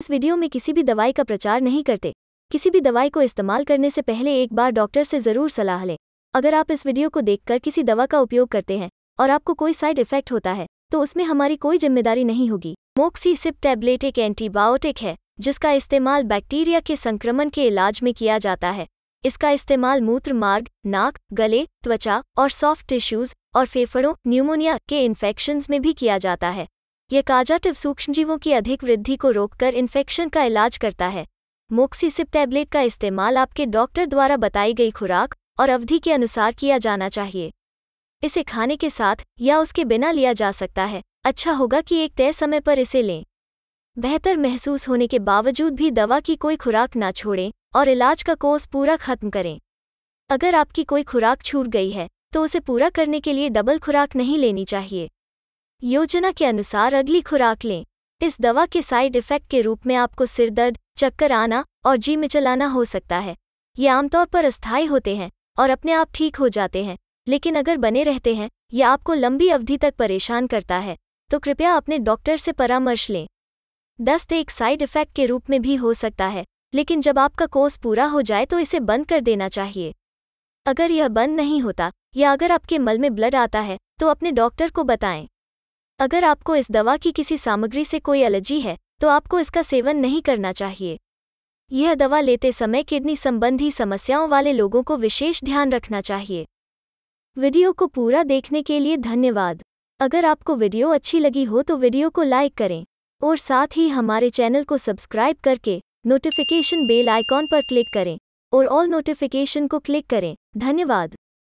इस वीडियो में किसी भी दवाई का प्रचार नहीं करते किसी भी दवाई को इस्तेमाल करने से पहले एक बार डॉक्टर से ज़रूर सलाह लें अगर आप इस वीडियो को देखकर किसी दवा का उपयोग करते हैं और आपको कोई साइड इफेक्ट होता है तो उसमें हमारी कोई जिम्मेदारी नहीं होगी सिप टैबलेट एक एंटीबायोटिक है जिसका इस्तेमाल बैक्टीरिया के संक्रमण के इलाज में किया जाता है इसका इस्तेमाल मूत्र मार्ग नाक गले त्वचा और सॉफ्ट टिश्यूज और फेफड़ों न्यूमोनिया के इन्फेक्शंस में भी किया जाता है यह काजाटिव सूक्ष्मजीवों की अधिक वृद्धि को रोककर इन्फेक्शन का इलाज करता है मोक्सीसिप टैबलेट का इस्तेमाल आपके डॉक्टर द्वारा बताई गई खुराक और अवधि के अनुसार किया जाना चाहिए इसे खाने के साथ या उसके बिना लिया जा सकता है अच्छा होगा कि एक तय समय पर इसे लें बेहतर महसूस होने के बावजूद भी दवा की कोई खुराक ना छोड़ें और इलाज का कोर्स पूरा खत्म करें अगर आपकी कोई खुराक छूट गई है तो उसे पूरा करने के लिए डबल खुराक नहीं लेनी चाहिए योजना के अनुसार अगली खुराक लें इस दवा के साइड इफेक्ट के रूप में आपको सिर दर्द चक्कर आना और जी मिचलाना हो सकता है ये आमतौर पर अस्थायी होते हैं और अपने आप ठीक हो जाते हैं लेकिन अगर बने रहते हैं या आपको लंबी अवधि तक परेशान करता है तो कृपया अपने डॉक्टर से परामर्श लें दस्त एक साइड इफेक्ट के रूप में भी हो सकता है लेकिन जब आपका कोर्स पूरा हो जाए तो इसे बंद कर देना चाहिए अगर यह बंद नहीं होता या अगर आपके मल में ब्लड आता है तो अपने डॉक्टर को बताएं अगर आपको इस दवा की किसी सामग्री से कोई एलर्जी है तो आपको इसका सेवन नहीं करना चाहिए यह दवा लेते समय किडनी संबंधी समस्याओं वाले लोगों को विशेष ध्यान रखना चाहिए वीडियो को पूरा देखने के लिए धन्यवाद अगर आपको वीडियो अच्छी लगी हो तो वीडियो को लाइक करें और साथ ही हमारे चैनल को सब्सक्राइब करके नोटिफिकेशन बेल आइकॉन पर क्लिक करें और ऑल नोटिफिकेशन को क्लिक करें धन्यवाद